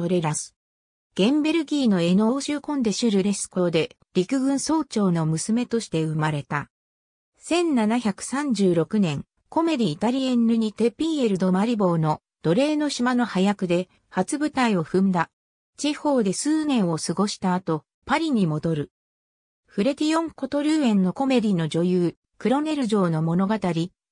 トレラス。ゲンベルギーのエノー州コンデシュルレス校で陸軍総長の娘として生まれた。1736年、コメディイタリエンヌにテピエル・ド・マリボーの奴隷の島の早くで初舞台を踏んだ。地方で数年を過ごした後、パリに戻る。フレティオン・コトルーエンのコメディの女優、クロネル城の物語、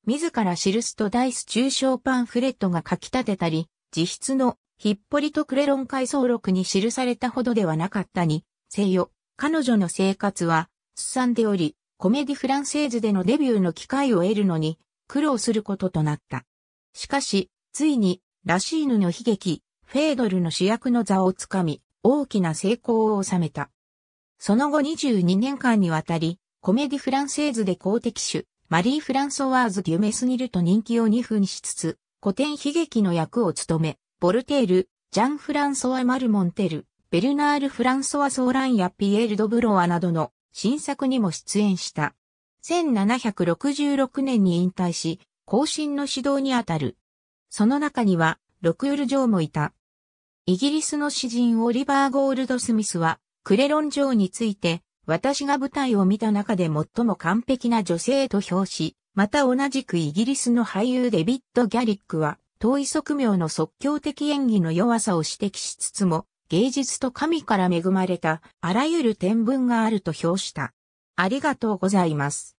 自らシルスト・ダイス中小パンフレットが書き立てたり、自筆のヒッポリとクレロン回想録に記されたほどではなかったに、せよ、彼女の生活は、すさんでおり、コメディフランセーズでのデビューの機会を得るのに、苦労することとなった。しかし、ついに、ラシーヌの悲劇、フェードルの主役の座をつかみ、大きな成功を収めた。その後22年間にわたり、コメディフランセーズで公的主、マリー・フランソワーズ・デュメスニルと人気を2分しつつ、古典悲劇の役を務め、ボルテール、ジャン・フランソワ・マルモンテル、ベルナール・フランソワ・ソーランやピエール・ド・ブロワなどの新作にも出演した。1766年に引退し、後進の指導にあたる。その中には、ロクール・ジョーもいた。イギリスの詩人オリバー・ゴールド・スミスは、クレロン・ジョーについて、私が舞台を見た中で最も完璧な女性と評し、また同じくイギリスの俳優デビッド・ギャリックは、遠い側面の即興的演技の弱さを指摘しつつも、芸術と神から恵まれたあらゆる天文があると評した。ありがとうございます。